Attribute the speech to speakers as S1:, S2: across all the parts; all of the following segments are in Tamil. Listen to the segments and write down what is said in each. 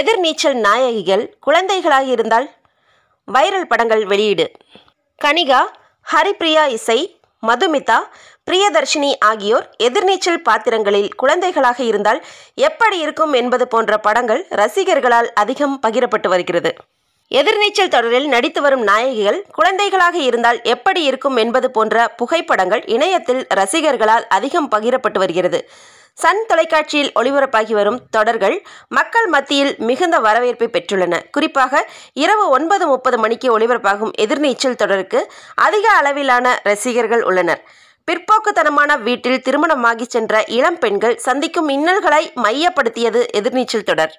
S1: எதிர்நீச்சல் நாயகிகள் குழந்தைகளாக இருந்தால் வைரல் படங்கள் வெளியீடு கனிகா ஹரிப்ரியா இசை மதுமிதா பிரியதர்ஷினி ஆகியோர் எதிர்நீச்சல் பாத்திரங்களில் குழந்தைகளாக இருந்தால் எப்படி இருக்கும் என்பது போன்ற படங்கள் ரசிகர்களால் அதிகம் பகிரப்பட்டு வருகிறது எதிர்நீச்சல் தொடரில் நடித்து வரும் நாயகிகள் குழந்தைகளாக இருந்தால் எப்படி இருக்கும் என்பது போன்ற புகைப்படங்கள் இணையத்தில் ரசிகர்களால் அதிகம் பகிரப்பட்டு வருகிறது சன் தொலைக்காட்சியில் ஒளிபரப்பாகி வரும் தொடர்கள் மக்கள் மத்தியில் மிகுந்த வரவேற்பை பெற்றுள்ளன குறிப்பாக இரவு ஒன்பது முப்பது மணிக்கு ஒளிபரப்பாகும் எதிர்நீச்சல் தொடருக்கு அதிக அளவிலான ரசிகர்கள் உள்ளனர் பிற்போக்குத்தனமான வீட்டில் திருமணமாகி சென்ற இளம் பெண்கள் சந்திக்கும் இன்னல்களை மையப்படுத்தியது எதிர்நீச்சல் தொடர்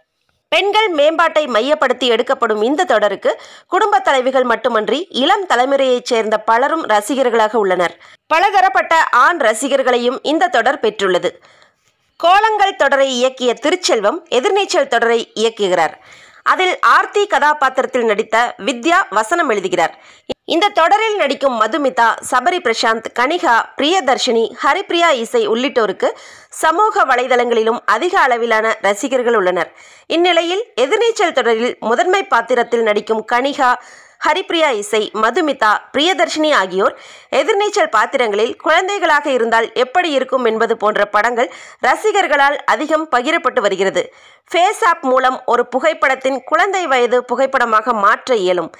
S1: பெண்கள் மேம்பாட்டை மையப்படுத்தி எடுக்கப்படும் இந்த தொடருக்கு குடும்ப தலைவிகள் மட்டுமன்றி இளம் தலைமுறையைச் சேர்ந்த பலரும் ரசிகர்களாக உள்ளனர் பலதரப்பட்ட ஆண் ரசிகர்களையும் இந்த தொடர் பெற்றுள்ளது கோலங்கள் தொடரை இயக்கிய திருச்செல்வம் எதிர்நீச்சல் தொடரை இயக்குகிறார் அதில் ஆர்த்தி கதாபாத்திரத்தில் நடித்த வித்யா வசனம் எழுதுகிறார் இந்த தொடரில் நடிக்கும் மதுமிதா சபரி பிரசாந்த் கனிகா பிரியதர்ஷினி ஹரிப்ரியா இசை உள்ளிட்டோருக்கு சமூக வலைதளங்களிலும் அதிக அளவிலான ரசிகர்கள் உள்ளனர் இந்நிலையில் எதிர்நீச்சல் தொடரில் முதன்மை பாத்திரத்தில் நடிக்கும் கனிகா ஹரிப்ரியா இசை மதுமிதா பிரியதர்ஷினி ஆகியோர் எதிர்நீச்சல் பாத்திரங்களில் குழந்தைகளாக இருந்தால் எப்படி இருக்கும் என்பது போன்ற படங்கள் ரசிகர்களால் அதிகம் பகிரப்பட்டு வருகிறது ஃபேஸ் ஆப் மூலம் ஒரு புகைப்படத்தின் குழந்தை வயது புகைப்படமாக மாற்ற இயலும்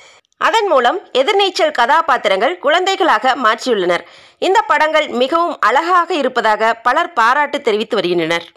S1: அதன் மூலம் எதிர்நீச்சல் கதாபாத்திரங்கள் குழந்தைகளாக மாற்றியுள்ளனர் இந்த படங்கள் மிகவும் அழகாக இருப்பதாக பலர் பாராட்டு தெரிவித்து வருகின்றனர்